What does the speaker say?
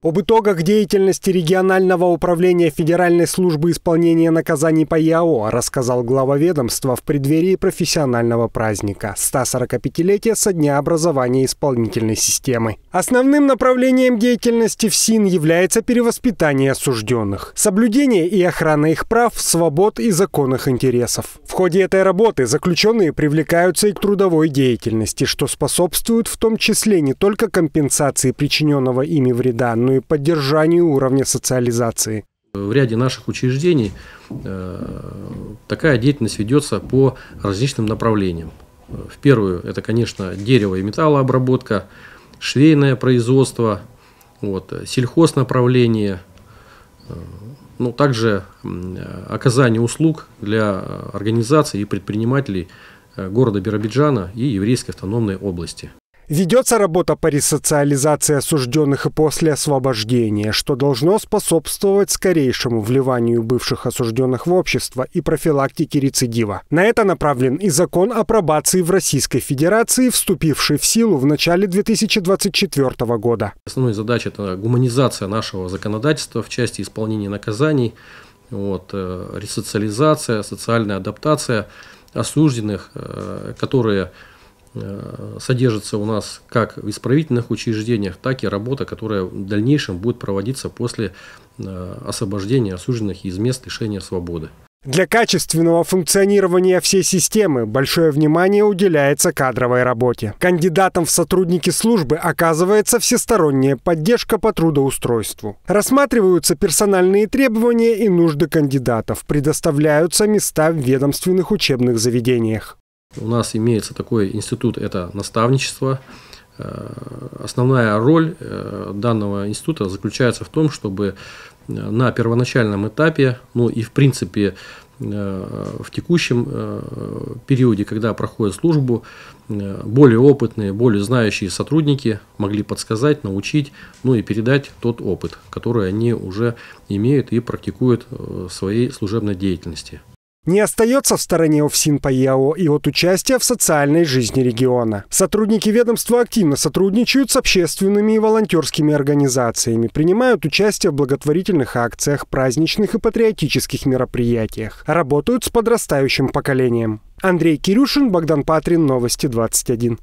Об итогах деятельности регионального управления Федеральной службы исполнения наказаний по ЯО рассказал глава ведомства в преддверии профессионального праздника 145-летия со дня образования исполнительной системы. Основным направлением деятельности в Син является перевоспитание осужденных, соблюдение и охрана их прав, свобод и законных интересов. В ходе этой работы заключенные привлекаются и к трудовой деятельности, что способствует в том числе не только компенсации причиненного ими вреда, ну и поддержанию уровня социализации. В ряде наших учреждений э, такая деятельность ведется по различным направлениям. В первую это, конечно, дерево и металлообработка, швейное производство, вот, сельхоз направление, э, ну, также оказание услуг для организаций и предпринимателей э, города Биробиджана и Еврейской автономной области. Ведется работа по ресоциализации осужденных и после освобождения, что должно способствовать скорейшему вливанию бывших осужденных в общество и профилактике рецидива. На это направлен и закон о пробации в Российской Федерации, вступивший в силу в начале 2024 года. Основная задача – это гуманизация нашего законодательства в части исполнения наказаний, вот, э, ресоциализация, социальная адаптация осужденных, э, которые Э, содержится у нас как в исправительных учреждениях, так и работа, которая в дальнейшем будет проводиться после э, освобождения осужденных из мест лишения свободы. Для качественного функционирования всей системы большое внимание уделяется кадровой работе. Кандидатам в сотрудники службы оказывается всесторонняя поддержка по трудоустройству. Рассматриваются персональные требования и нужды кандидатов, предоставляются места в ведомственных учебных заведениях. У нас имеется такой институт, это наставничество. Э, основная роль э, данного института заключается в том, чтобы э, на первоначальном этапе, ну и в принципе в текущем периоде, когда проходит службу, более опытные, более знающие сотрудники могли подсказать, научить, ну и передать тот опыт, который они уже имеют и практикуют в своей служебной деятельности не остается в стороне ОФСИН по ЯО и от участия в социальной жизни региона. Сотрудники ведомства активно сотрудничают с общественными и волонтерскими организациями, принимают участие в благотворительных акциях, праздничных и патриотических мероприятиях, работают с подрастающим поколением. Андрей Кирюшин, Богдан Патрин, Новости 21.